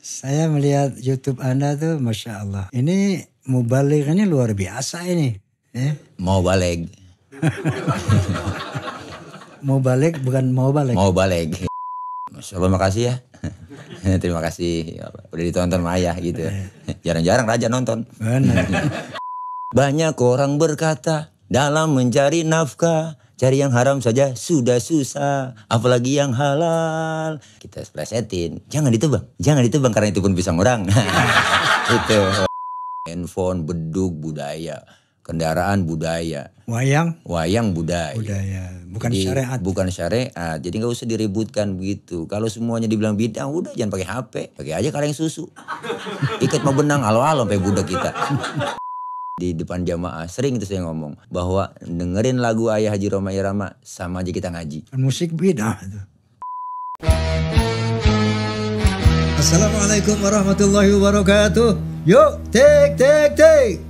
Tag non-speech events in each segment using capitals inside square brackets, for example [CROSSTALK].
Saya melihat YouTube Anda tuh, masya Allah. Ini mubalik ini luar biasa ini. Eh? Ya. Mau balik. mau [LAUGHS] balik bukan mau balik. Mau balik. Masya Allah, makasih ya. [LAUGHS] Terima kasih ya udah ditonton Maya ayah gitu. Iya. Jarang-jarang raja nonton. [LAUGHS] Banyak orang berkata dalam mencari nafkah Cari yang haram saja sudah susah, apalagi yang halal. Kita plesetin. Jangan ditebang, jangan ditebang karena itu pun bisa ngurang. [LAUGHS] itu. Handphone, beduk, budaya. Kendaraan budaya. Wayang? Wayang budaya. Budaya, bukan jadi, syariat. Bukan syariat, jadi nggak usah diributkan begitu. Kalau semuanya dibilang bidang udah jangan pakai HP. Pakai aja kaleng susu. Ikat mau benang, alo-alo pakai budak kita di depan jamaah sering itu saya ngomong bahwa dengerin lagu Ayah Haji Roma Irama sama aja kita ngaji. Musik beda itu. Assalamualaikum warahmatullahi wabarakatuh. Yuk, take, take, take.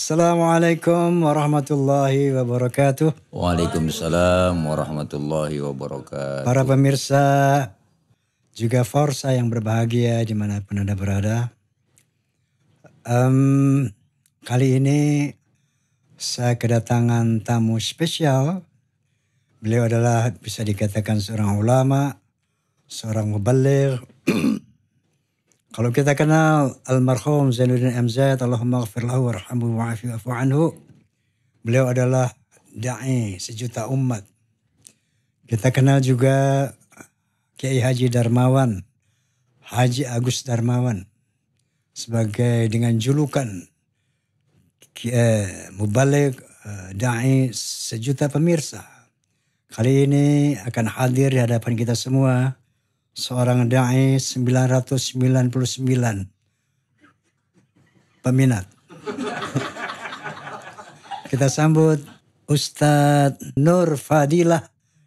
Assalamualaikum warahmatullahi wabarakatuh. Waalaikumsalam warahmatullahi wabarakatuh. Para pemirsa juga Forsa yang berbahagia dimanapun anda berada. Um, kali ini saya kedatangan tamu spesial. Beliau adalah bisa dikatakan seorang ulama, seorang mubalir, [CLEARS THROAT] Kalau kita kenal almarhum Zainuddin MZ, Allahumma wa lahu wa wa'afi wa anhu. Beliau adalah da'i sejuta umat. Kita kenal juga Kiai Haji Darmawan, Haji Agus Darmawan sebagai dengan julukan eh, mubalik eh, da'i sejuta pemirsa. Kali ini akan hadir di hadapan kita semua seorang dai 999 peminat. [LAUGHS] Kita sambut Ustadz Nur Fadilah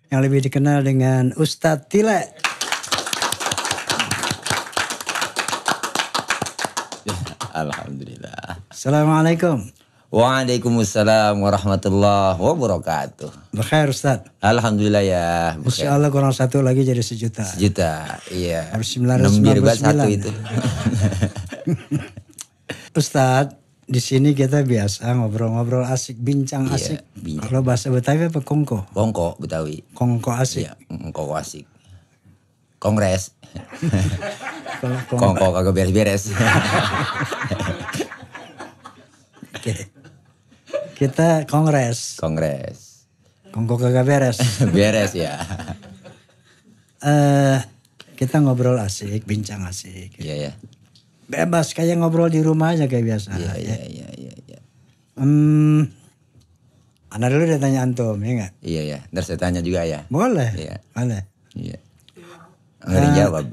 yang lebih dikenal dengan Ustadz Tile. [LAUGHS] Alhamdulillah. Assalamualaikum. Waalaikumsalam warahmatullahi wabarakatuh. Berkhair Ustaz. Alhamdulillah ya. Masya Allah kurang satu lagi jadi sejuta. Sejuta, iya. Harus 999. satu itu. [LAUGHS] Ustaz, di sini kita biasa ngobrol-ngobrol asik, bincang iya, asik. Bincang. Kalau bahasa Betawi apa kongko? Kongko Betawi. Kongko asik. Iya, kongko asik. Kongres. [LAUGHS] kongko kagak beres-beres. [LAUGHS] Kita kongres. Kongres. Kongko kagak beres. [LAUGHS] beres ya. Eh uh, kita ngobrol asik, bincang asik. Iya ya. Bebas kayak ngobrol di rumah aja kayak biasa. Iya ya. iya, iya iya iya. Hmm, anda dulu udah tanya antum, ya nggak? Iya ya. Ntar saya tanya juga ya. Boleh. Iya. Boleh. Iya. Enggak nah, eh, dijawab.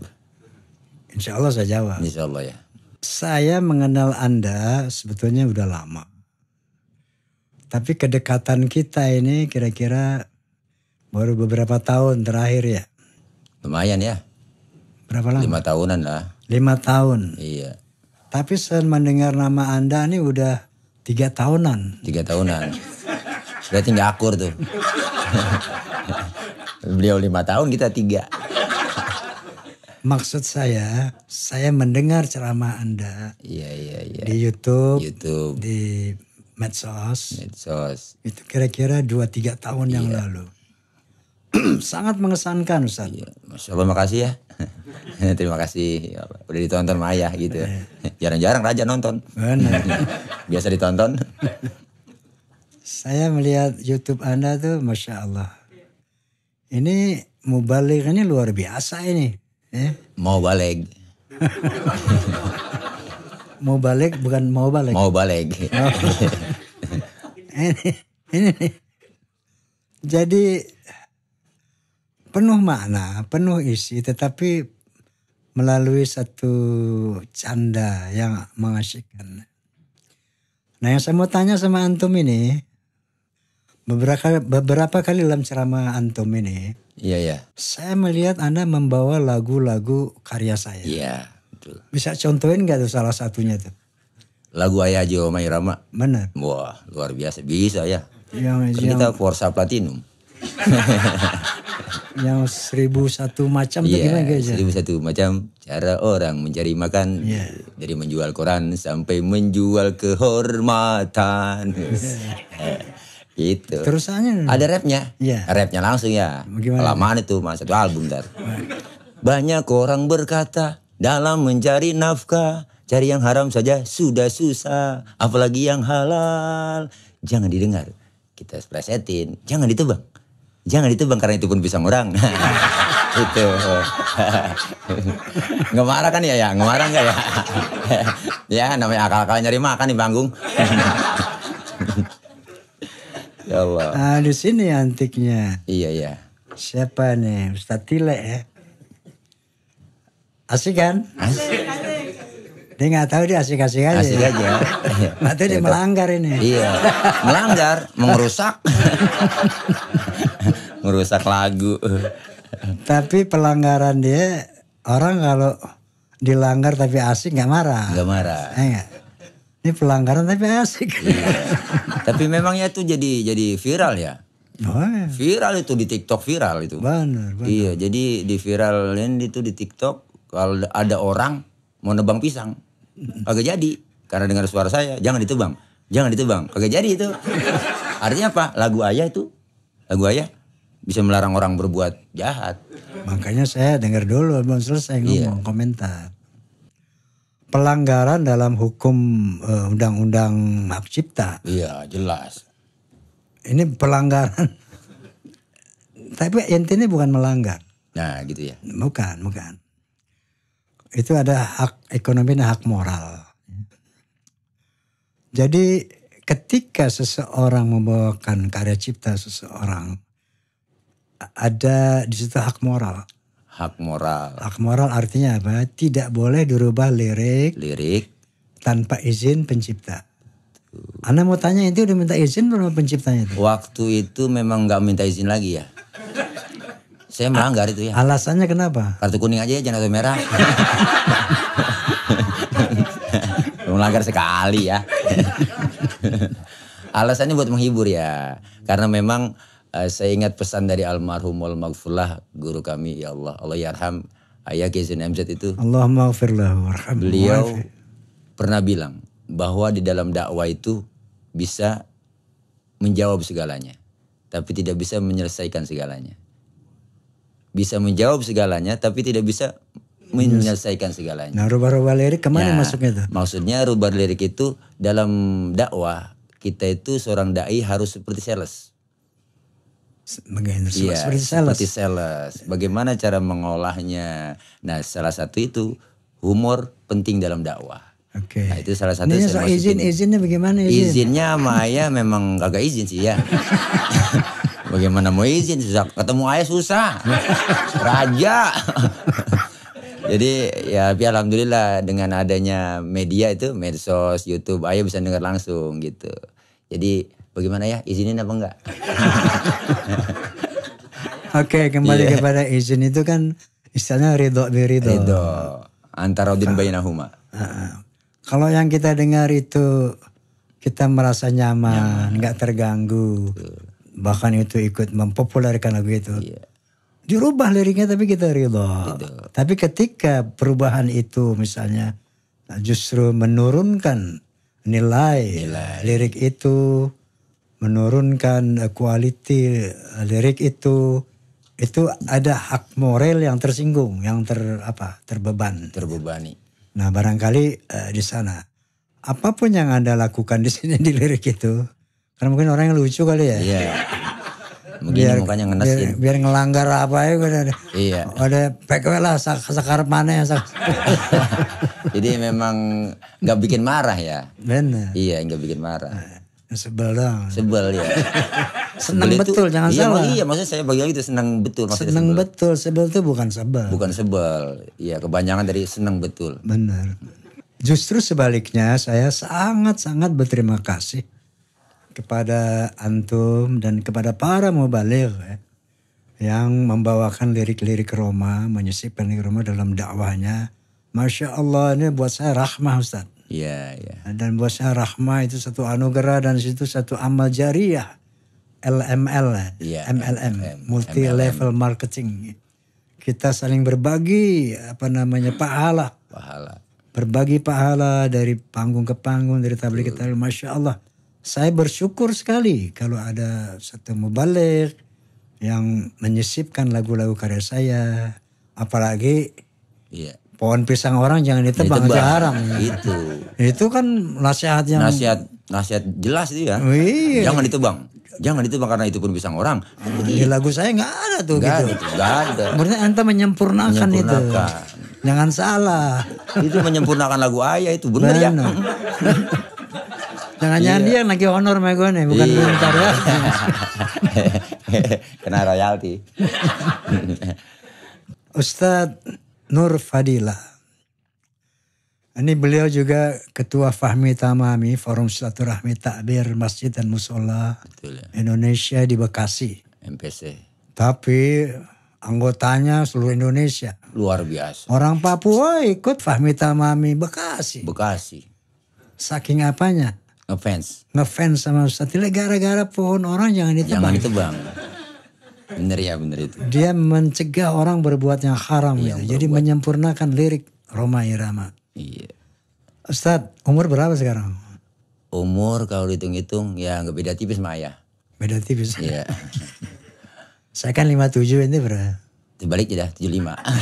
Insya Allah saya jawab. Insya Allah ya. Saya mengenal Anda sebetulnya udah lama. Tapi kedekatan kita ini kira-kira baru beberapa tahun terakhir ya. Lumayan ya. Berapa lama? Lima tahunan lah. Lima tahun. Iya. Tapi saya mendengar nama Anda ini udah tiga tahunan. Tiga tahunan. Sudah tinggal akur tuh. Beliau lima tahun, kita tiga. Maksud saya, saya mendengar ceramah Anda. Iya, iya, iya. Di Youtube. YouTube. Di medsos. Medsos. Itu kira-kira 2 tiga tahun iya. yang lalu. [CLEARS THROAT] Sangat mengesankan Ustaz. Iya. Masya Allah makasih ya. [LAUGHS] Terima kasih ya, udah ditonton sama ayah gitu. Ya. Iya. Jarang-jarang raja nonton. Benar. [LAUGHS] Biasa ditonton. Saya melihat YouTube Anda tuh Masya Allah. Ini mubalik ini luar biasa ini. eh ya. Mau balik. [LAUGHS] mau balik bukan mau balik. Mau balik. Oh. ini, ini jadi penuh makna, penuh isi, tetapi melalui satu canda yang mengasyikkan. Nah yang saya mau tanya sama antum ini, beberapa beberapa kali dalam ceramah antum ini, iya yeah, iya. Yeah. Saya melihat anda membawa lagu-lagu karya saya. Iya. Yeah. Betul. Bisa contohin gak tuh salah satunya tuh? Lagu Ayah Jawa Mairama. Benar. Wah luar biasa. Bisa ya. Iya, kan yang, kan yang, kita Forza Platinum. [LAUGHS] yang seribu satu macam yeah, tuh iya, gimana guys? Ya? Seribu satu macam cara orang mencari makan yeah. dari menjual koran sampai menjual kehormatan. gitu. [LAUGHS] gitu. Terusannya ada rapnya, yeah. rapnya langsung ya. Gimana? Lamaan itu masa satu album dar. Banyak orang berkata dalam mencari nafkah, cari yang haram saja sudah susah, apalagi yang halal. Jangan didengar. Kita plesetin, jangan ditebang. Jangan ditebang karena itu pun bisa orang. [LAUGHS] itu. [LAUGHS] nggak marah kan ya ya? Nggak marah ya? [LAUGHS] ya namanya akal-akal nyari makan di panggung. ya Allah. Ah, di sini antiknya. Iya, iya. Siapa nih? Ustadz Tile ya? Asik kan? Asik. Dia nggak tahu dia asik-asik aja. Asik aja. [LAUGHS] Mati dia iya, melanggar ini. Iya. Melanggar, mengerusak. [LAUGHS] Merusak lagu. Tapi pelanggaran dia orang kalau dilanggar tapi asik nggak marah. Nggak marah. Iya Ini pelanggaran tapi asik. Iya. tapi memangnya itu jadi jadi viral ya. Oh, iya. Viral itu di TikTok viral itu. Benar, benar. Iya, jadi di viralin itu di TikTok kalau ada orang mau nebang pisang kagak jadi karena dengar suara saya jangan ditebang jangan ditebang kagak jadi itu artinya apa lagu ayah itu lagu ayah bisa melarang orang berbuat jahat makanya saya dengar dulu belum selesai iya. ngomong iya. komentar pelanggaran dalam hukum undang e, undang-undang hak cipta iya jelas ini pelanggaran [LAUGHS] tapi intinya bukan melanggar nah gitu ya bukan bukan itu ada hak ekonomi dan hak moral. Jadi ketika seseorang membawakan karya cipta seseorang ada di situ hak moral. Hak moral. Hak moral artinya apa? Tidak boleh dirubah lirik. Lirik. Tanpa izin pencipta. Tuh. Anda mau tanya itu udah minta izin belum penciptanya itu? Waktu itu memang nggak minta izin lagi ya. Saya ah, melanggar itu ya. Alasannya kenapa? Kartu kuning aja ya jangan kartu merah. [LAUGHS] melanggar sekali ya. [LAUGHS] Alasannya buat menghibur ya. Karena memang uh, saya ingat pesan dari almarhum wal maghfurlah guru kami ya Allah. Allah yarham ya ayah Kizun MZ itu. Allah maghfirullah warham. Beliau pernah bilang bahwa di dalam dakwah itu bisa menjawab segalanya. Tapi tidak bisa menyelesaikan segalanya bisa menjawab segalanya tapi tidak bisa menyelesaikan segalanya. Nah, rubah-rubah lirik kemana ya, masuknya itu? Maksudnya rubah lirik itu dalam dakwah kita itu seorang dai harus seperti sales. Bagaimana ya, seperti iya, sales? Seperti sales. Bagaimana cara mengolahnya? Nah, salah satu itu humor penting dalam dakwah. Oke. Okay. Nah, itu salah satu. Ini soal izin, izinnya bagaimana? Izin? Izinnya Maya memang agak izin sih ya. [LAUGHS] Bagaimana mau izin susah. Ketemu ayah susah. Raja. Jadi ya tapi alhamdulillah dengan adanya media itu medsos, YouTube, ayah bisa dengar langsung gitu. Jadi bagaimana ya izinin apa enggak? Oke, okay, kembali yeah. kepada izin itu kan istilahnya ridho di ridho. Ridho. Antara udin bayinahuma. Uh, ah, ah. kalau yang kita dengar itu kita merasa nyaman, nggak terganggu. Betul bahkan itu ikut mempopulerkan lagu itu. Yeah. Dirubah liriknya tapi kita ridho. Tapi ketika perubahan itu misalnya nah, justru menurunkan nilai, nilai. lirik itu, menurunkan quality lirik itu, itu ada hak moral yang tersinggung, yang ter apa? terbeban. Terbebani. Nah, barangkali uh, di sana apapun yang Anda lakukan di sini di lirik itu karena mungkin orang yang lucu kali ya. Iya. [LAUGHS] Mungkin biar, mukanya ngenesin. Biar, biar ngelanggar apa ya. Ada, iya. Ada PKW lah sak, sakar mana ya. Sak. [LAUGHS] Jadi memang nggak bikin marah ya. Benar. Iya nggak bikin marah. Eh, sebel dong. Sebel ya. [LAUGHS] seneng sebel betul itu, jangan iya, salah. Iya maksudnya saya bagi itu seneng betul. Maksudnya seneng sebel. betul sebel itu bukan sebel. Bukan sebel. Iya kebanyakan dari seneng betul. Benar. Justru sebaliknya saya sangat-sangat berterima kasih kepada antum dan kepada para mubalir ya, yang membawakan lirik-lirik Roma, menyisipkan lirik Roma dalam dakwahnya. Masya Allah ini buat saya rahmah Ustaz. Iya, yeah, iya. Dan buat saya rahmah itu satu anugerah dan situ satu amal jariah. LML, yeah, iya, MLM, multi level marketing. Kita saling berbagi apa namanya pahala. Pahala. Berbagi pahala dari panggung ke panggung, dari tablik ke tablik. Masya Allah saya bersyukur sekali kalau ada satu mubalik yang menyisipkan lagu-lagu karya saya. Apalagi yeah. pohon pisang orang jangan ditebang, ditebang. haram. Itu. itu kan nasihat yang nasihat nasihat jelas itu ya. Iya. Jangan ditebang. Jangan ditebang karena itu pun pisang orang. Ah, di lagu saya nggak ada tuh gak gitu. Nggak ada. Berarti anda menyempurnakan, menyempurnakan itu. Jangan salah. itu menyempurnakan lagu ayah itu ya? benar. ya. [LAUGHS] Jangan-jangan iya. dia yang honor sama gue nih, bukan gue iya. ntar ya. [LAUGHS] Kena royalti. [LAUGHS] Ustadz Nur Fadila. Ini beliau juga ketua Fahmi Tamami Forum Silaturahmi Takbir Masjid dan Musola ya. Indonesia di Bekasi. MPC. Tapi anggotanya seluruh Indonesia. Luar biasa. Orang Papua ikut Fahmi Tamami Bekasi. Bekasi. Saking apanya? ngefans ngefans sama Ustaz Tile gara-gara pohon orang jangan ditebang jangan ditebang bener ya bener itu dia mencegah orang berbuat yang haram yang gitu. jadi menyempurnakan lirik Roma Irama iya Ustaz umur berapa sekarang umur kalau dihitung-hitung ya nggak beda tipis sama ayah beda tipis iya [LAUGHS] saya kan 57 ini berapa dibalik ya 75 [LAUGHS]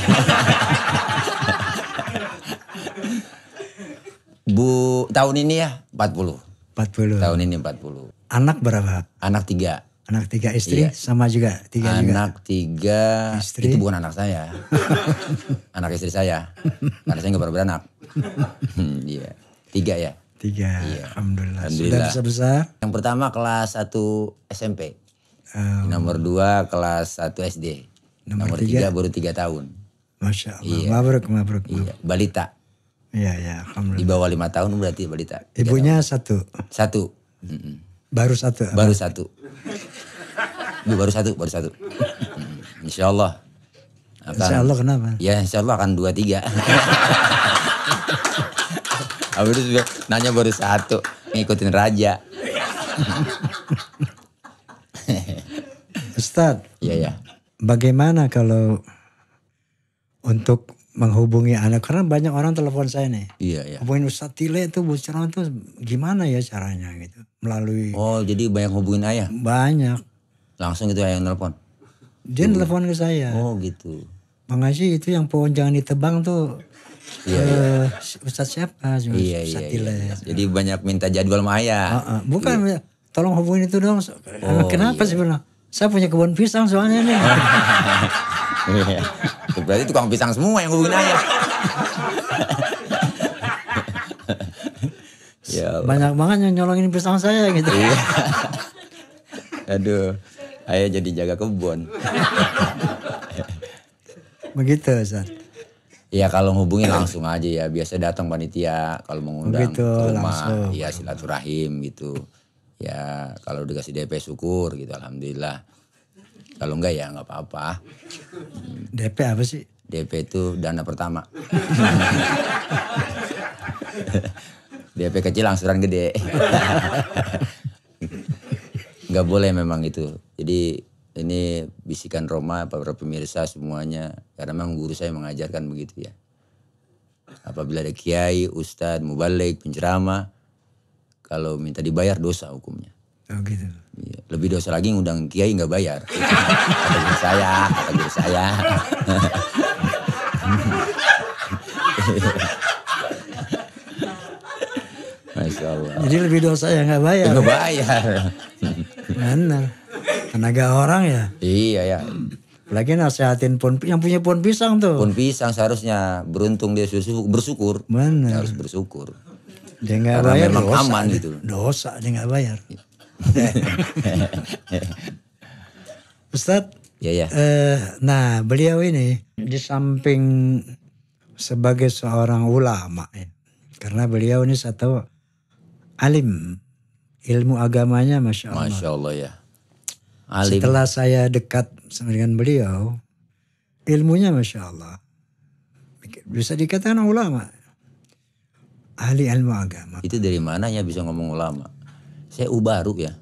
Bu tahun ini ya 40. 40. Tahun ini 40. Anak berapa? Anak tiga. Anak tiga istri iya. sama juga tiga anak juga. tiga istri. itu bukan anak saya. [LAUGHS] anak istri saya. Karena saya gak pernah beranak. hmm, Iya. tiga ya. Tiga. Iya. Alhamdulillah. Alhamdulillah. Sudah besar besar. Yang pertama kelas 1 SMP. Um, nomor 2 kelas 1 SD. Nomor, nomor tiga. tiga baru tiga tahun. Masya Allah. Iya. Mabruk, mabruk, iya. mabruk. Iya. Balita. Iya iya. Di bawah lima tahun berarti balita. Ya, Ibunya satu. Satu. mm Baru satu. Baru satu. Bu, baru satu, baru satu. insya Allah. Akan, insya Allah kenapa? Ya insya Allah akan dua tiga. [LAUGHS] Habis itu nanya baru satu, ngikutin raja. Ustadz. Iya iya. Bagaimana kalau untuk menghubungi anak karena banyak orang telepon saya nih. Iya, iya. Hubungin ustaz Tile itu Bu Cerno tuh gimana ya caranya gitu melalui. Oh jadi banyak hubungin ayah. Banyak. Langsung gitu ayah nelpon. Dia hmm. Iya. telepon ke saya. Oh gitu. Bang itu yang pohon jangan ditebang tuh. Iya, uh, iya. siapa? ustaz iya, iya, iya, Tile. Iya. Jadi banyak minta jadwal sama ayah. Uh, uh. Bukan iya. tolong hubungin itu dong. Oh, Kenapa iya. sih benar? Saya punya kebun pisang soalnya nih. [LAUGHS] Iya. Berarti tukang pisang semua yang hubungin ayah. ya Banyak banget yang nyolongin pisang saya gitu. Iya. Aduh, ayah jadi jaga kebun. Begitu, Ustaz. Ya kalau hubungi langsung aja ya. Biasa datang panitia kalau mengundang Begitu, rumah, rumah, ya silaturahim gitu. Ya kalau dikasih DP syukur gitu alhamdulillah. Kalau enggak ya enggak apa-apa. DP apa sih? DP itu dana pertama. [LAUGHS] DP kecil angsuran gede. [LAUGHS] enggak boleh memang itu. Jadi ini bisikan Roma para pemirsa semuanya karena memang guru saya mengajarkan begitu ya. Apabila ada kiai, ustadz, mubalik, penceramah, kalau minta dibayar dosa hukumnya. Oh gitu. Iya, lebih dosa lagi ngundang kiai nggak bayar. kata guru saya, kata guru saya. Masya Allah. Jadi lebih dosa ya nggak bayar. Nggak bayar. Benar. Tenaga orang ya. Iya ya. Lagi nasehatin pun yang punya pohon pisang tuh. Pohon pisang seharusnya beruntung dia bersyukur. Benar. harus bersyukur. Dia nggak bayar memang dosa, aman gitu. Dosa dia nggak bayar. [LAUGHS] Ustad, ya, ya. Eh, nah beliau ini di samping sebagai seorang ulama, ya, karena beliau ini satu alim, ilmu agamanya masya Allah. Masya Allah ya. Alim. Setelah saya dekat dengan beliau, ilmunya masya Allah bisa dikatakan ulama ahli ilmu agama. Itu dari mana mananya bisa ngomong ulama? Saya ubaru ya.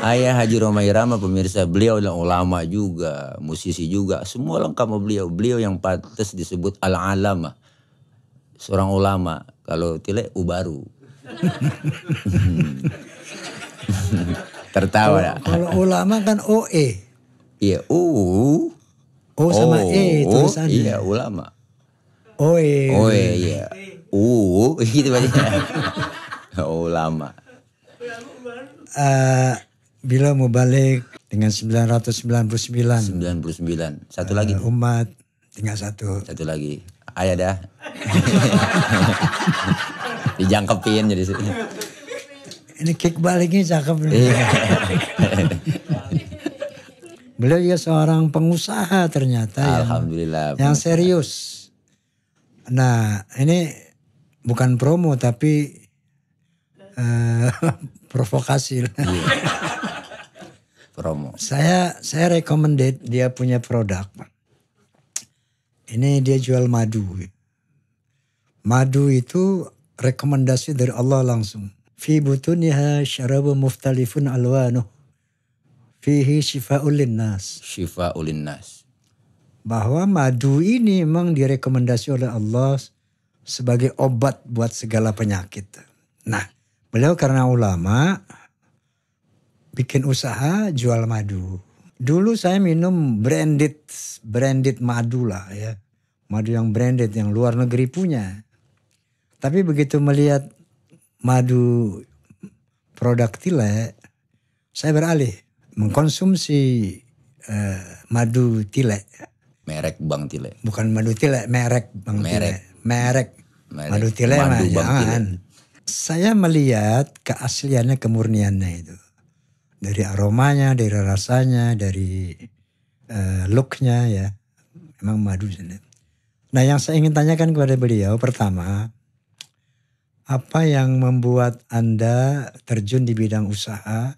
Ayah Haji Roma Rama pemirsa beliau adalah ulama juga, musisi juga, semua lengkap beliau. Beliau yang pantas disebut al alama Seorang ulama, kalau tidak ubaru. Tertawa. Kalau, ya. kalau ulama kan OE. Iya, U. O sama E tulisannya. Iya, ulama. OE. OE, iya uh gitu [LAUGHS] oh Ulama. Uh, eh, bila mau balik dengan 999. 99. Satu uh, lagi. Eh, umat tinggal satu. Satu lagi. Ayah dah. [LAUGHS] Dijangkepin jadi Ini kick baliknya cakep. Iya. [LAUGHS] Beliau juga seorang pengusaha ternyata. Alhamdulillah. Yang, yang serius. Nah ini bukan promo tapi uh, [LAUGHS] provokasi. Yeah. Iya. promo. Saya saya recommended dia punya produk. Ini dia jual madu. Madu itu rekomendasi dari Allah langsung. Fi butuniha syarabu muftalifun alwanuh. Fihi shifa'ul linnas. Shifa'ul linnas. Bahwa madu ini memang direkomendasi oleh Allah sebagai obat buat segala penyakit. Nah, beliau karena ulama bikin usaha jual madu. Dulu saya minum branded branded madu lah ya. Madu yang branded yang luar negeri punya. Tapi begitu melihat madu produk tile, saya beralih mengkonsumsi uh, madu tile. Merek Bang Tile. Bukan madu tile, merek Bang merek. Tile. Merek Madu tilema, madu jangan. Saya melihat keasliannya, kemurniannya itu. Dari aromanya, dari rasanya, dari uh, looknya ya. Emang madu. sini. Nah yang saya ingin tanyakan kepada beliau pertama. Apa yang membuat Anda terjun di bidang usaha?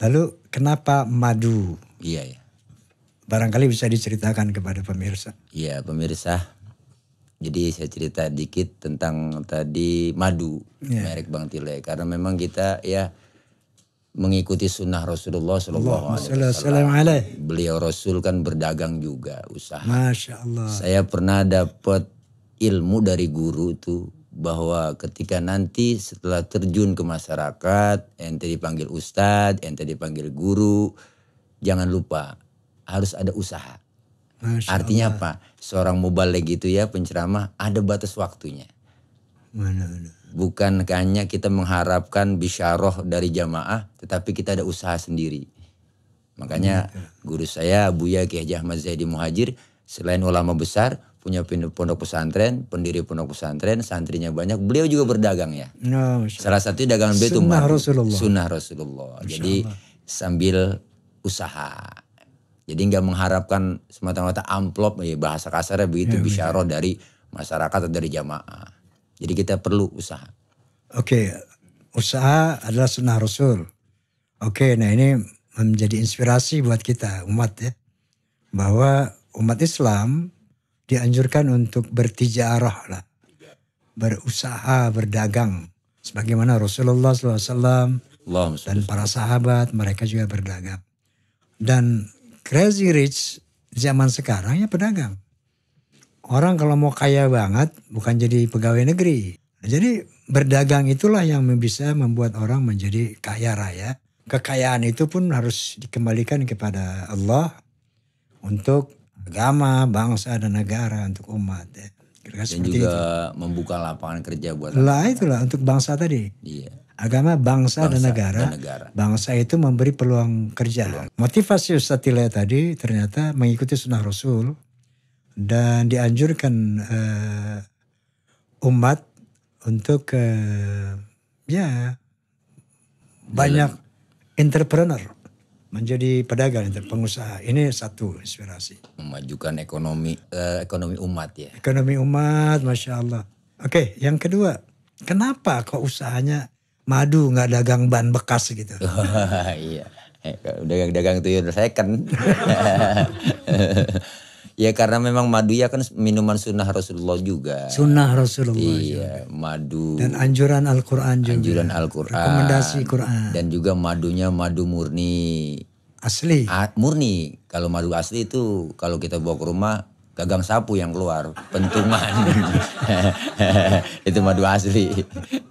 Lalu kenapa madu? Iya ya. Barangkali bisa diceritakan kepada pemirsa. Iya pemirsa jadi saya cerita dikit tentang tadi madu yeah. merek Bang Tile karena memang kita ya mengikuti sunnah Rasulullah Shallallahu Alaihi Wasallam. Beliau Rasul kan berdagang juga usaha. Masya Allah. Saya pernah dapat ilmu dari guru tuh bahwa ketika nanti setelah terjun ke masyarakat, ente dipanggil ustadz, ente dipanggil guru, jangan lupa harus ada usaha. Masya Artinya Allah. apa? Seorang mubalik itu ya penceramah ada batas waktunya. Mana, Bukan hanya kita mengharapkan bisyaroh dari jamaah, tetapi kita ada usaha sendiri. Makanya guru saya Buya Kiai Ahmad Zaidi Muhajir selain ulama besar punya pondok pesantren, pendiri pondok pesantren, santrinya banyak. Beliau juga berdagang ya. ya Salah satu dagangan beliau itu sunnah Sunnah Rasulullah. Jadi sambil usaha. Jadi nggak mengharapkan semata-mata amplop ya bahasa kasarnya begitu ya, roh dari masyarakat atau dari jamaah. Jadi kita perlu usaha. Oke, okay. usaha adalah sunnah Rasul. Oke, okay, nah ini menjadi inspirasi buat kita umat ya. Bahwa umat Islam dianjurkan untuk bertijarah lah. Berusaha, berdagang. Sebagaimana Rasulullah SAW dan para sahabat mereka juga berdagang. Dan Crazy rich zaman sekarang ya pedagang. Orang kalau mau kaya banget bukan jadi pegawai negeri. Jadi berdagang itulah yang bisa membuat orang menjadi kaya raya. Kekayaan itu pun harus dikembalikan kepada Allah untuk agama, bangsa dan negara, untuk umat. Ya. Kira -kira dan juga itu. membuka lapangan kerja buat lah itulah untuk bangsa tadi. Iya agama, bangsa, bangsa dan, negara, dan negara. Bangsa itu memberi peluang kerja. Peluang. Motivasi Ustaz Tila tadi ternyata mengikuti sunnah Rasul dan dianjurkan uh, umat untuk uh, ya banyak Dalam. entrepreneur menjadi pedagang dan pengusaha. Ini satu inspirasi. Memajukan ekonomi uh, ekonomi umat ya. Ekonomi umat, masya Allah. Oke, yang kedua, kenapa kok usahanya madu nggak dagang ban bekas gitu. Oh, [LAUGHS] iya. Dagang-dagang eh, ya udah second. [LAUGHS] ya karena memang madu ya kan minuman sunnah Rasulullah juga. Sunnah Rasulullah. Iya, madu. Dan anjuran Al-Qur'an juga. Anjuran Al-Qur'an. Rekomendasi Qur'an. Dan juga madunya madu murni. Asli. murni. Kalau madu asli itu kalau kita bawa ke rumah gagang sapu yang keluar, pentungan. [LAUGHS] itu madu asli.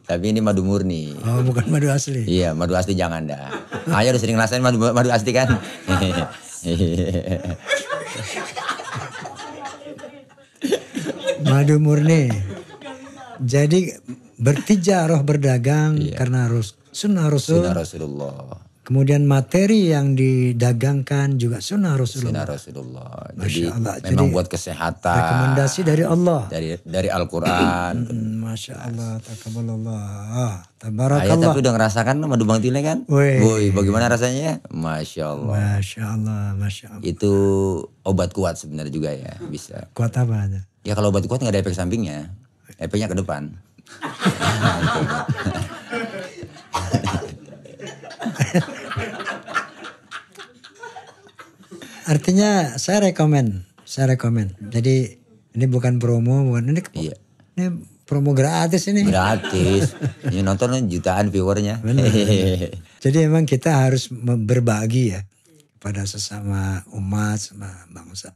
Tapi ini madu murni. Oh, bukan madu asli. Iya, madu asli jangan dah. Ayo udah sering ngerasain madu, madu asli kan? [LAUGHS] madu murni. Jadi bertijarah berdagang iya. karena harus sunnah Rasul. Sunnah Rasulullah. Kemudian materi yang didagangkan juga sunnah Rasulullah. Sunnah Rasulullah. Jadi Allah. memang Jadi, buat kesehatan. Rekomendasi dari Allah. Dari dari Al-Quran. [CLEARS THROAT] Mm, Masya Allah. Takabalallah. Ah, tabarakallah. Ayah tapi udah ngerasakan sama Dubang Tile kan? Woi. bagaimana rasanya? Masya Allah. Masya Allah. Masya Allah. Itu obat kuat sebenarnya juga ya. Bisa. Kuat apa aja? Ya kalau obat kuat nggak ada efek sampingnya. Efeknya ke depan. [LAUGHS] artinya saya rekomen, saya rekomen. Jadi ini bukan promo, bukan ini iya. ini promo gratis ini. Gratis. [LAUGHS] ini nonton jutaan viewernya. [LAUGHS] Jadi emang kita harus berbagi ya pada sesama umat, sama bangsa.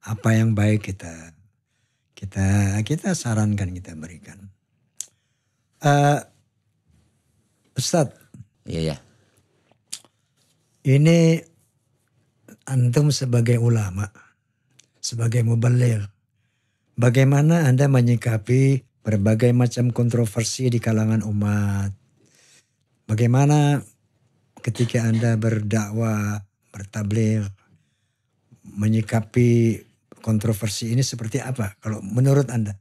Apa yang baik kita kita kita sarankan kita berikan. Uh, Ustadz. Iya ya. Ini antum sebagai ulama, sebagai mubalil, bagaimana Anda menyikapi berbagai macam kontroversi di kalangan umat? Bagaimana ketika Anda berdakwah, bertabligh, menyikapi kontroversi ini seperti apa kalau menurut Anda?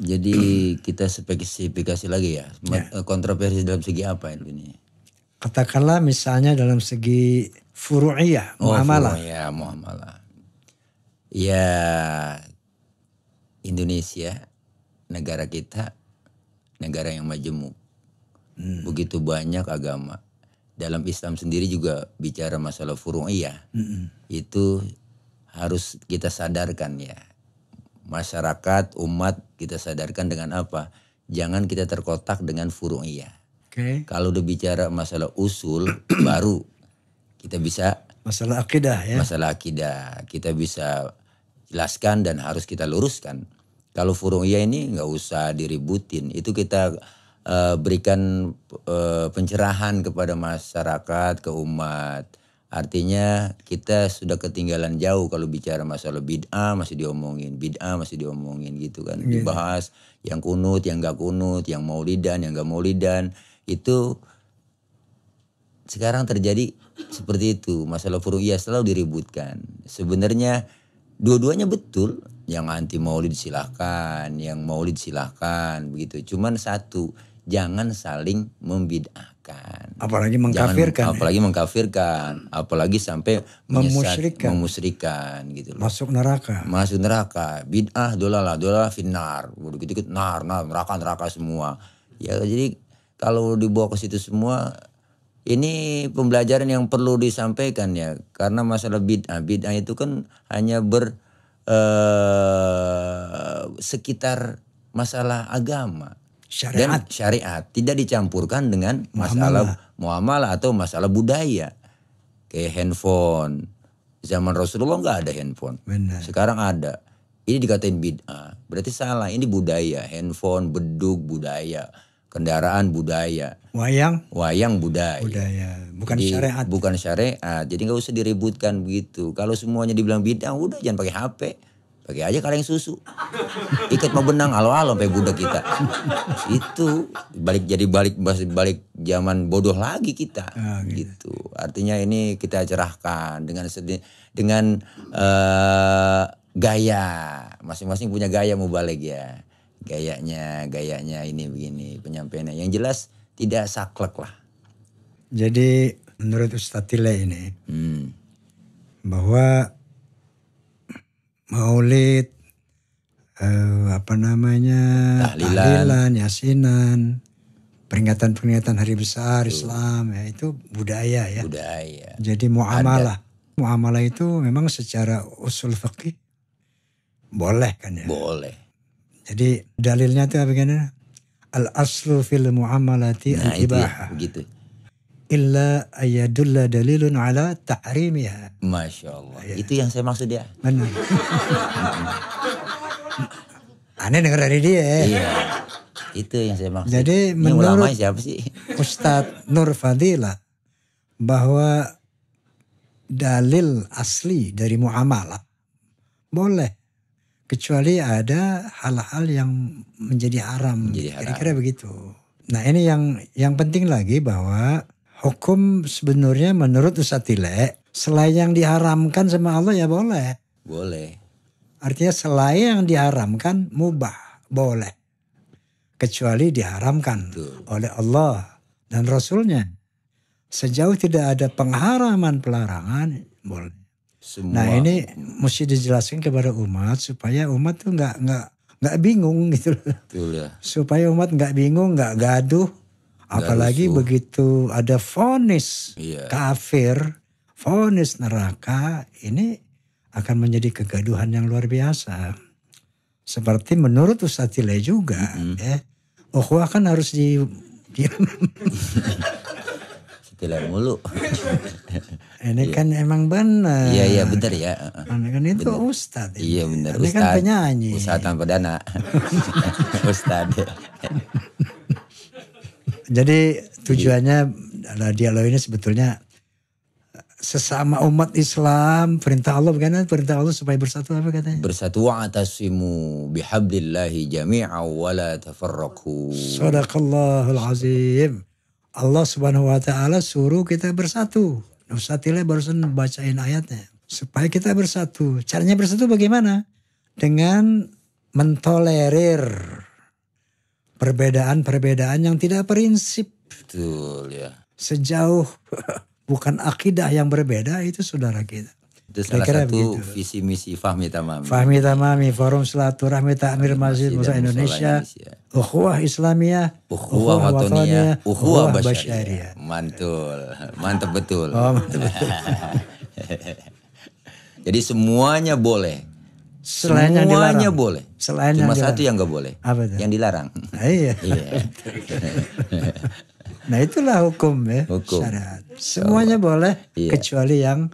Jadi [CLEARS THROAT] kita spesifikasi lagi ya, ya. kontroversi dalam segi apa ini? Katakanlah misalnya dalam segi furu'iyah, oh, muamalah. Furu'iyah, muamalah. Ya Indonesia negara kita negara yang majemuk. Hmm. Begitu banyak agama. Dalam Islam sendiri juga bicara masalah furu'iyah. Hmm. Itu harus kita sadarkan ya. Masyarakat, umat kita sadarkan dengan apa? Jangan kita terkotak dengan furu'iyah. Okay. Kalau udah bicara masalah usul [CLEARS THROAT] baru kita bisa masalah akidah ya. Masalah akidah kita bisa jelaskan dan harus kita luruskan. Kalau furu'iyah ini nggak usah diributin. Itu kita uh, berikan uh, pencerahan kepada masyarakat, ke umat. Artinya kita sudah ketinggalan jauh kalau bicara masalah bid'ah masih diomongin, bid'ah masih diomongin gitu kan. Gitu. Dibahas yang kunut, yang gak kunut, yang maulidan, yang gak maulidan. Itu sekarang terjadi seperti itu, masalah furu'iyah selalu diributkan. Sebenarnya dua-duanya betul. Yang anti maulid silahkan, yang maulid silahkan, begitu. Cuman satu, jangan saling membid'ahkan. Apalagi mengkafirkan. Jangan, ya. apalagi mengkafirkan, apalagi sampai memusyrikan memusyrikan gitu loh. Masuk neraka. Masuk neraka. Bid'ah dolalah, dolalah finar dikit gitu nar, nar, neraka, neraka semua. Ya jadi kalau dibawa ke situ semua ini pembelajaran yang perlu disampaikan ya, karena masalah bid'ah. Bid'ah itu kan hanya ber eh, sekitar masalah agama syariat. dan syariat, tidak dicampurkan dengan masalah muamalah, atau masalah budaya kayak handphone. Zaman Rasulullah nggak ada handphone. Benar. Sekarang ada. Ini dikatain bid'ah. Berarti salah. Ini budaya. Handphone, beduk, budaya kendaraan budaya. Wayang? Wayang budaya. Budaya, bukan jadi, syariat. Bukan syariat. Jadi nggak usah diributkan begitu. Kalau semuanya dibilang bidang, udah jangan pakai HP. Pakai aja kaleng susu. [LAUGHS] Ikat mau benang alo-alo sampai budak kita. Itu balik jadi balik balik zaman bodoh lagi kita. Ah, gitu. gitu. Artinya ini kita cerahkan dengan sedih dengan uh, gaya. Masing-masing punya gaya mau balik ya gayanya gayanya ini begini penyampaiannya yang jelas tidak saklek lah jadi menurut Ustadz Tile ini hmm. bahwa maulid eh, apa namanya tahlilan, tahlilan yasinan peringatan-peringatan hari besar Betul. Islam ya itu budaya ya budaya jadi muamalah Adat. muamalah itu memang secara usul fikih boleh kan ya boleh jadi dalilnya itu begini? Al aslu fil muamalati nah, ya, ibaha. Begitu. Illa ayadulla dalilun ala tahrimiha. Masya Allah. Ya. Itu yang saya maksud ya. Benar. Aneh dengar dari dia. Ya. Iya. Itu yang saya maksud. Jadi Ini menurut siapa sih? Ustadz Nur Fadila bahwa dalil asli dari muamalah boleh kecuali ada hal-hal yang menjadi haram. Kira-kira begitu. Nah ini yang yang penting lagi bahwa hukum sebenarnya menurut Ustaz Tile selain yang diharamkan sama Allah ya boleh. Boleh. Artinya selain yang diharamkan mubah boleh. Kecuali diharamkan Tuh. oleh Allah dan Rasulnya. Sejauh tidak ada pengharaman pelarangan boleh. Semua. Nah ini mesti dijelaskan kepada umat supaya umat tuh nggak nggak nggak bingung gitu Betul ya. Supaya umat nggak bingung, nggak gaduh. Apalagi Garusuh. begitu ada fonis iya. kafir, fonis neraka, ini akan menjadi kegaduhan yang luar biasa. Seperti menurut Ustaz Tile juga, mm -hmm. ya, ukhuwah kan harus di, di [LAUGHS] mulu. [LAUGHS] Ini ya. kan emang benar. Iya iya benar ya. Ini kan itu bener. ustad. Iya benar. Ini ustad, kan penyanyi. Ustad tanpa dana. [LAUGHS] ustad. Jadi tujuannya adalah dialog ini sebetulnya sesama umat Islam perintah Allah bagaimana? perintah Allah supaya bersatu apa katanya bersatu atasimu bihablillahi jami'a wa la tafarraqu sadaqallahul azim Allah subhanahu wa ta'ala suruh kita bersatu Nusatila barusan bacain ayatnya. Supaya kita bersatu. Caranya bersatu bagaimana? Dengan mentolerir perbedaan-perbedaan yang tidak prinsip. Betul ya. Sejauh [LAUGHS] bukan akidah yang berbeda itu saudara kita. Itu salah kira kira satu begitu. visi misi Fahmi Tamami. Fahmi Tamami, Forum Silaturahmi Takmir Masjid Musa Indonesia, Indonesia. Ukhuwah Islamiyah, Ukhuwah Watoniyah, Ukhuwah Basyariah. Mantul, mantap betul. Oh, mantap [LAUGHS] betul. Jadi semuanya boleh. Selain semuanya yang dilarang. boleh. Selain Cuma yang dilarang. yang gak boleh. Apa itu? Yang dilarang. Nah, [LAUGHS] iya. nah itulah hukum ya. Hukum. Syariat. Semuanya oh. boleh. Iya. Kecuali yang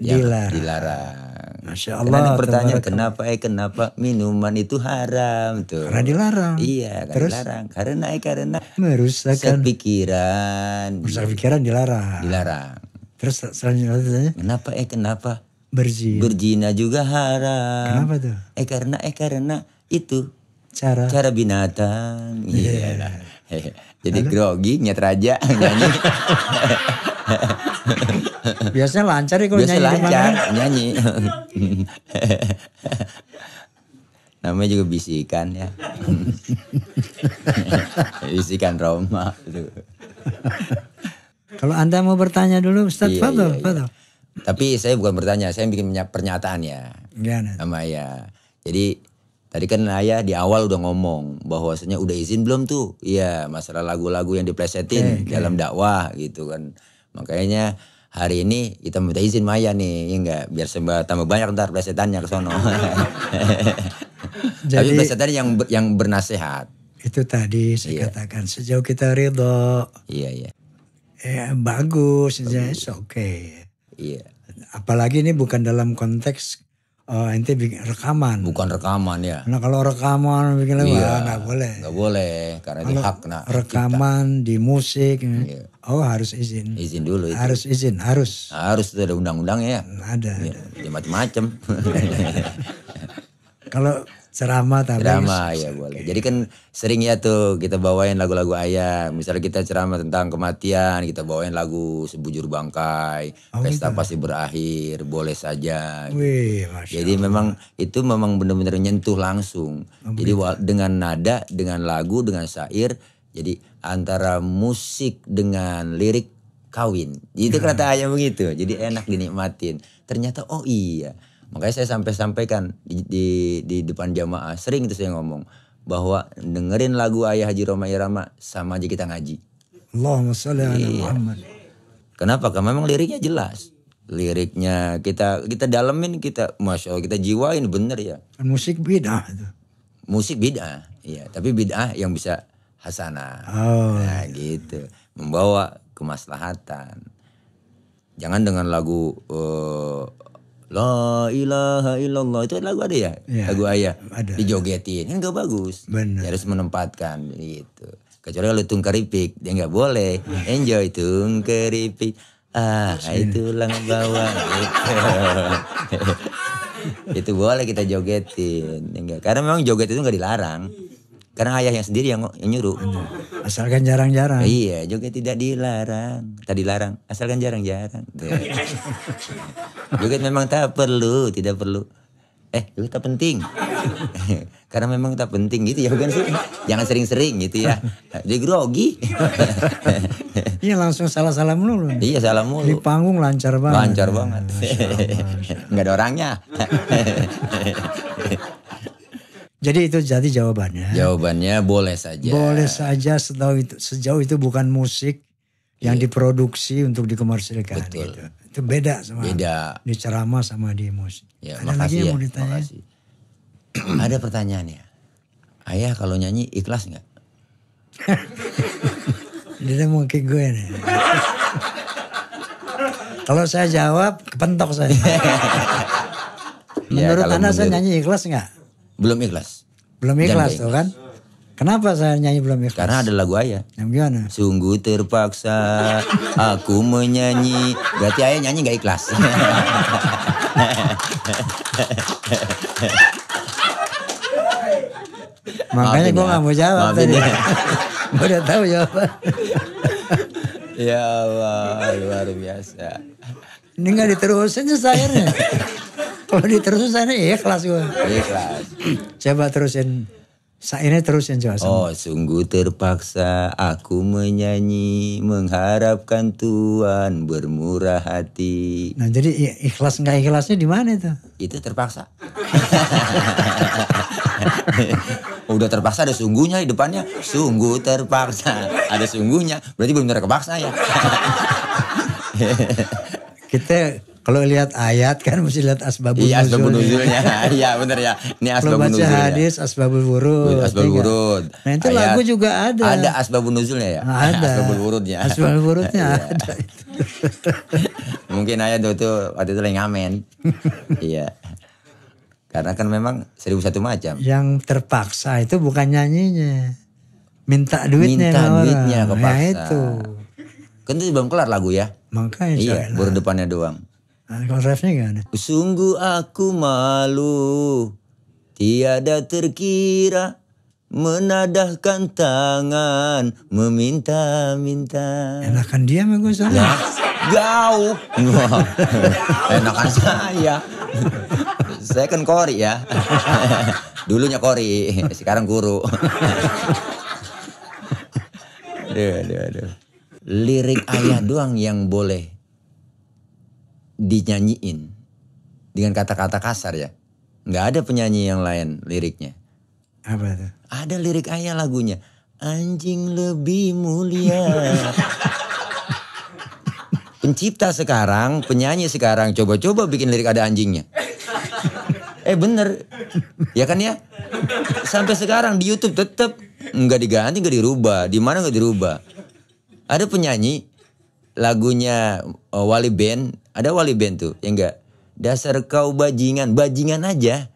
dilarang. dilarang. Masya Allah. Karena bertanya kenapa eh kenapa minuman itu haram tuh. Gitu. Karena dilarang. Iya, karena Terus? dilarang. Karena eh karena merusak pikiran. Merusak pikiran dilarang. Dilarang. Terus selanjutnya Kenapa eh kenapa? Berzina. Berzina juga haram. Kenapa tuh? Eh karena eh karena itu cara cara binatang. Iya. Yeah. Iya, yeah. Jadi Aduh. grogi, nyet raja, [LAUGHS] nyanyi. Biasanya lancar ya kalau Biasa nyanyi. lancar, ya? nyanyi. [LAUGHS] Namanya juga bisikan ya. [LAUGHS] bisikan Roma. Gitu. kalau Anda mau bertanya dulu Ustaz iya, Fadol. Iya, iya. Fadol. Tapi saya bukan bertanya, saya bikin pernyataan ya. Gana. Sama ya. Jadi Tadi kan Ayah di awal udah ngomong bahwasanya udah izin belum tuh? Iya, masalah lagu-lagu yang diplesetin okay, okay. dalam dakwah gitu kan. Makanya hari ini kita minta izin Maya nih, ya enggak biar sembah tambah banyak ntar plesetannya ke sono. [LAUGHS] Jadi, Tapi plesetannya yang yang bernasehat. Itu tadi saya iya. katakan sejauh kita ridho. Iya, iya. Eh, bagus, bagus. oke. Ya, okay. Iya. Apalagi ini bukan dalam konteks Oh, ente bikin rekaman. Bukan rekaman ya. Nah kalau rekaman bikin lagu iya, nggak boleh. Nggak boleh karena kalau di hak nah. Rekaman kita. di musik. Iya. Oh harus izin. Izin dulu itu. Harus izin harus. Harus itu ada undang undang ya. Ada. Iya, ya, ada. Macam-macam. [LAUGHS] kalau Ceramah tapi ceramah ya boleh. Jadi kan sering ya tuh kita bawain lagu-lagu ayah. Misalnya kita ceramah tentang kematian, kita bawain lagu sebujur bangkai, oh, gitu pesta gitu. pasti berakhir, boleh saja. Wih, Masya Jadi memang itu memang benar-benar nyentuh langsung. Oh, Jadi dengan nada, dengan lagu, dengan syair. Jadi antara musik dengan lirik kawin. Itu ya. kata ayah begitu. Jadi enak dinikmatin. Ternyata oh iya Makanya saya sampai sampaikan di, di, di depan jamaah sering itu saya ngomong bahwa dengerin lagu Ayah Haji Roma Irama sama aja kita ngaji. Allahumma sholli ala iya. Kenapa? Karena memang liriknya jelas. Liriknya kita kita dalemin kita masya Allah kita jiwain bener ya. Musik beda itu. Musik beda, iya. Tapi beda yang bisa hasanah. Oh. Nah gitu. Membawa kemaslahatan. Jangan dengan lagu uh, La ilaha illallah itu lagu ada ya? ya lagu ayah. Ada. Dijogetin. Kan gak bagus. Benar. harus menempatkan gitu. Kecuali kalau tung keripik, dia nggak boleh. Ya. Enjoy tung keripik. Ah, itu lang bawa gitu. [LAUGHS] itu boleh kita jogetin. Enggak. Ya Karena memang joget itu nggak dilarang. Karena ayah yang sendiri yang, yang nyuruh. Asalkan jarang-jarang. Iya, juga tidak dilarang. Tadi larang, asalkan jarang-jarang. [LAUGHS] Joget memang tak perlu, tidak perlu. Eh, joget tak penting. [LAUGHS] Karena memang tak penting gitu ya bukan sih? Jangan sering-sering gitu ya. [LAUGHS] Jadi grogi. iya langsung salah-salah mulu. Iya salah mulu. Di panggung lancar banget. Lancar banget. Enggak ada orangnya. Jadi itu jadi jawabannya. Jawabannya boleh saja. Boleh saja sejauh itu sejauh itu bukan musik yang yeah. diproduksi untuk dikomersilkan Betul. gitu. Itu beda sama beda. di ceramah sama di musik. Ya, Ada makasih lagi ya, mau ditanya? Makasih. [CLEARS THROAT] Ada pertanyaannya. Ayah kalau nyanyi ikhlas nggak? [LAUGHS] Dia mau ke gue nih. [LAUGHS] kalau saya jawab kepentok saya. [LAUGHS] Ya, menurut ya, Anda saya nyanyi ikhlas nggak? Belum ikhlas. Belum ikhlas tuh kan? Kenapa saya nyanyi belum ikhlas? Karena ada lagu ayah. Yang gimana? Sungguh terpaksa aku menyanyi. Berarti ayah nyanyi gak ikhlas. [LAUGHS] Makanya gue ya. gak mau jawab Maafin tadi. Ya. [LAUGHS] gue udah tahu jawaban. [LAUGHS] ya Allah, luar biasa. Ini gak diterusin sih sayurnya. Kalau diterusin saya ikhlas gue. Ya ikhlas. [CLEARS THROAT] Coba terusin. Saya ini terusin coba. Sama. Oh sungguh terpaksa aku menyanyi mengharapkan Tuhan bermurah hati. Nah jadi ya, ikhlas nggak ikhlasnya di mana itu? Itu terpaksa. [LAUGHS] Udah terpaksa ada sungguhnya di depannya. Sungguh terpaksa ada sungguhnya. Berarti benar-benar kepaksa ya. Kita kalau lihat ayat kan mesti lihat asbabun Iya asbabun nuzulnya. [LAUGHS] Iya benar ya. Ini asbabun nuzul. baca hadis asbabul wurud. Asbabul ya kan? wurud. Nah itu ayat. lagu juga ada. Ada asbabun nuzulnya ya. Nah, ada. [LAUGHS] Asbabul wurudnya. Asbabul wurudnya [LAUGHS] iya. ada Mungkin ayat itu waktu itu lagi ngamen. iya. Karena kan memang seribu satu macam. Yang terpaksa itu bukan nyanyinya. Minta duitnya. Minta duitnya ya, kepaksa. Nah itu. Kan itu belum kelar lagu ya. Makanya. Iya, baru nah. depannya doang. Nah, kalau refnya gimana? Sungguh aku malu, tiada terkira, menadahkan tangan, meminta-minta. Enakan dia sama gue soalnya Nah, Gau Enakan saya. saya kan kori ya. Dulunya kori, sekarang guru. aduh, aduh, aduh. Lirik ayah doang yang boleh dinyanyiin dengan kata-kata kasar ya. Nggak ada penyanyi yang lain liriknya. Apa itu? Ada lirik ayah lagunya. Anjing lebih mulia. [LAUGHS] Pencipta sekarang, penyanyi sekarang coba-coba bikin lirik ada anjingnya. Eh bener, ya kan ya? Sampai sekarang di YouTube tetap nggak diganti, nggak dirubah. Di mana nggak dirubah? Ada penyanyi lagunya uh, eh, Wali Band, ada Wali Band tuh, ya enggak? Dasar kau bajingan, bajingan aja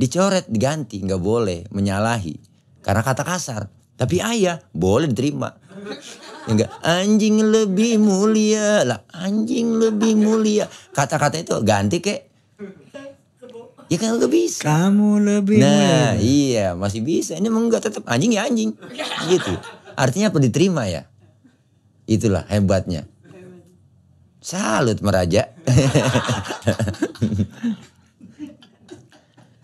dicoret, diganti, nggak boleh menyalahi karena kata kasar. Tapi ayah boleh diterima. Ya enggak, anjing lebih mulia lah, anjing lebih mulia. Kata-kata itu ganti kek. Ya kan gak bisa. Kamu lebih Nah mulia. iya masih bisa. Ini emang gak tetap anjing ya anjing. Gitu. Artinya apa diterima ya. Itulah hebatnya. Salut meraja. [LAUGHS]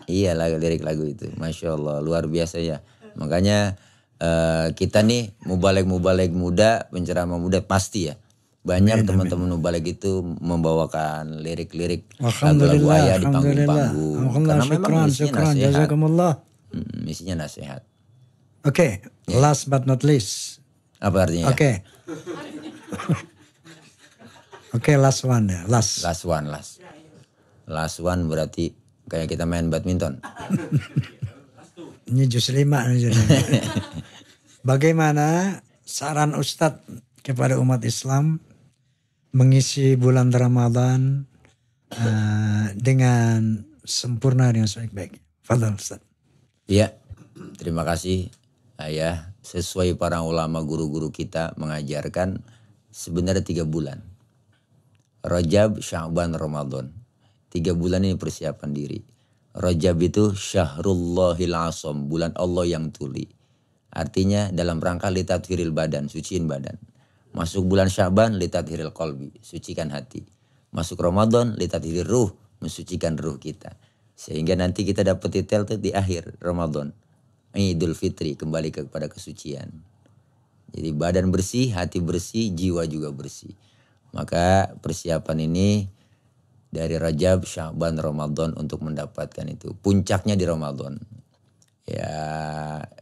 iya lagu lirik lagu itu, masya Allah luar biasa ya. Makanya uh, kita nih mubalek mubalek muda, penceramah muda pasti ya. Banyak teman-teman mubalek itu membawakan lirik-lirik lagu-lagu ayah di panggung-panggung. Karena memang syukran, misinya syukran, nasihat. Hmm, misinya nasihat. Oke, okay, ya. yeah. last but not least. Apa artinya? Oke. Okay. [LAUGHS] Oke, okay, last one ya, last. Last one, last. Last one berarti kayak kita main badminton. [LAUGHS] Ini jus lima [LAUGHS] Bagaimana saran Ustadz kepada umat Islam mengisi bulan Ramadan uh, dengan sempurna dengan sebaik baik Fadal Ustadz. Iya, terima kasih ayah. Sesuai para ulama guru-guru kita mengajarkan sebenarnya tiga bulan Rajab, Sya'ban, Ramadan. Tiga bulan ini persiapan diri. Rajab itu Syahrullahil Asom, bulan Allah yang tuli. Artinya dalam rangka litatfiril badan, suciin badan. Masuk bulan Sya'ban, litathiril kolbi, sucikan hati. Masuk Ramadan, litathiril ruh, mensucikan ruh kita. Sehingga nanti kita dapat detail itu di akhir Ramadan. Idul Fitri, kembali kepada kesucian. Jadi badan bersih, hati bersih, jiwa juga bersih. Maka persiapan ini dari Rajab, Syaban, Ramadan untuk mendapatkan itu. Puncaknya di Ramadan. Ya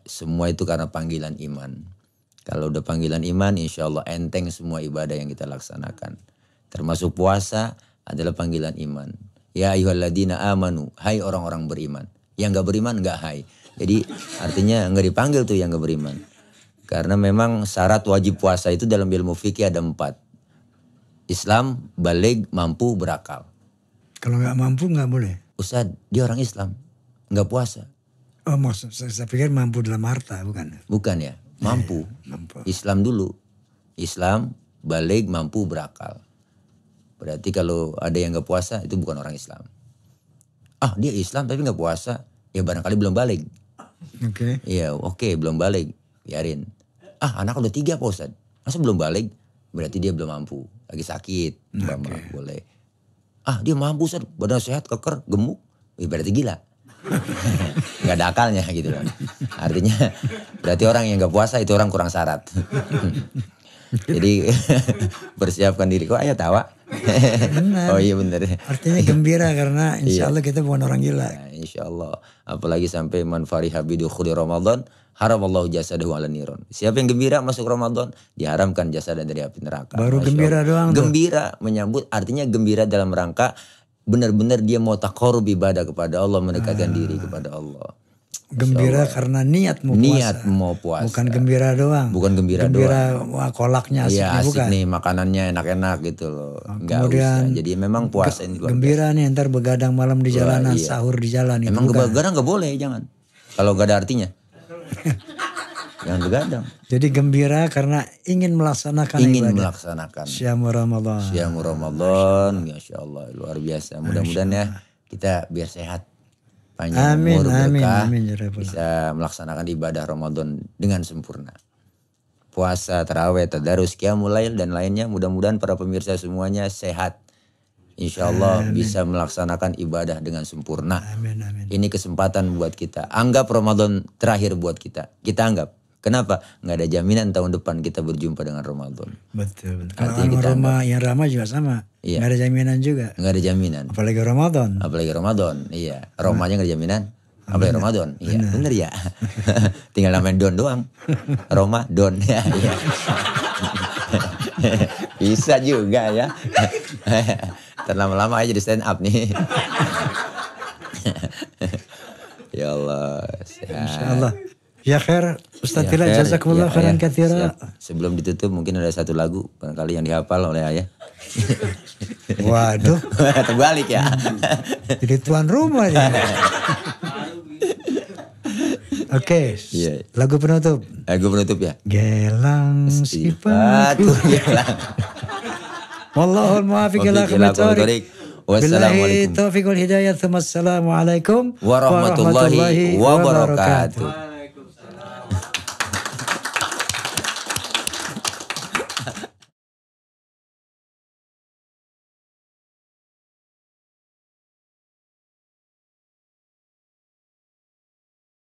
semua itu karena panggilan iman. Kalau udah panggilan iman insya Allah enteng semua ibadah yang kita laksanakan. Termasuk puasa adalah panggilan iman. Ya ayuhalladina amanu. Hai orang-orang beriman. Yang gak beriman gak hai. Jadi artinya gak dipanggil tuh yang gak beriman. Karena memang syarat wajib puasa itu dalam ilmu fikih ada empat. Islam balik mampu berakal. Kalau nggak mampu nggak boleh. Ustaz, dia orang Islam, nggak puasa. Oh, maksud saya, saya pikir mampu dalam harta, bukan? Bukan ya, mampu. Ya, mampu. Islam dulu. Islam balik mampu berakal. Berarti kalau ada yang nggak puasa itu bukan orang Islam. Ah, dia Islam tapi nggak puasa, ya barangkali belum balik. Oke. Okay. Iya, oke, okay, belum balik. Biarin. Ah, anak udah tiga Pak Masa belum balik? Berarti dia belum mampu lagi sakit okay. mama boleh ah dia mampu set badan sehat keker gemuk Wih, berarti gila [LAUGHS] nggak ada akalnya gitu loh artinya berarti orang yang nggak puasa itu orang kurang syarat [LAUGHS] jadi bersiapkan [LAUGHS] diri kok ayo tawa benar. oh iya bener artinya gembira karena insya iya. Allah kita bukan orang gila nah, insya Allah apalagi sampai manfari habidu khudi Ramadan haram Allah jasa ala niron. Siapa yang gembira masuk Ramadan diharamkan jasa dan dari api neraka. Baru Masya gembira Allah. doang. Gembira tuh. menyambut artinya gembira dalam rangka benar-benar dia mau takorub ibadah kepada Allah mendekatkan ah. diri kepada Allah. gembira Allah. karena niat mau puasa. Niat mau puasa. Bukan gembira doang. Bukan gembira, gembira doang. Wah kolaknya iya, asik, ya, asik bukan. nih makanannya enak-enak gitu loh. Enggak ah, usah. Jadi memang puasa ini Gembira nih ntar begadang malam di jalanan, iya. sahur di jalan. Emang begadang gak boleh jangan. Kalau gak ada artinya. [LAUGHS] yang begadang. Jadi gembira karena ingin melaksanakan ingin ibadah. melaksanakan. Syamu Ramadan. Syamu Ramadan. Masya Allah. Luar biasa. Mudah-mudahan ya kita biar sehat. Panjang amin, umur amin, berkah. Amin, amin, ya bisa melaksanakan ibadah Ramadan dengan sempurna. Puasa, terawih, tadarus, kiamulail, dan lainnya. Mudah-mudahan para pemirsa semuanya sehat Insya Allah amin. bisa melaksanakan ibadah dengan sempurna. Amin, amin. Ini kesempatan buat kita. Anggap Ramadan terakhir buat kita. Kita anggap. Kenapa? Nggak ada jaminan tahun depan kita berjumpa dengan Ramadan. Betul. betul. Kalau kita Roma, yang ramah juga sama. Iya. Nggak ada jaminan juga. Nggak ada jaminan. Apalagi Ramadan. Apalagi Ramadan. Iya. Romanya nggak ada jaminan. Apalagi Ramadan. Iya. Bener, bener ya. [LAUGHS] Tinggal namain Don doang. Roma Don. [LAUGHS] Iya. [LAUGHS] Bisa juga ya. [LAUGHS] Terlama-lama aja jadi stand up nih. [LAUGHS] ya Allah. Sehat. Insya Allah. Ya khair, Ustaz ya, Tila ya jazakumullah ya, khairan Sebelum ditutup mungkin ada satu lagu barangkali yang dihafal oleh ayah. [LAUGHS] Waduh. Terbalik ya. Jadi tuan rumah ya. Oke. Okay. yes. Iya. Lagu penutup. Lagu penutup ya. Gelang sifat. batu gelang. [LAUGHS] Wallahul muafiq ila khairik. Wassalamualaikum. Wassalamualaikum warahmatullahi wabarakatuh.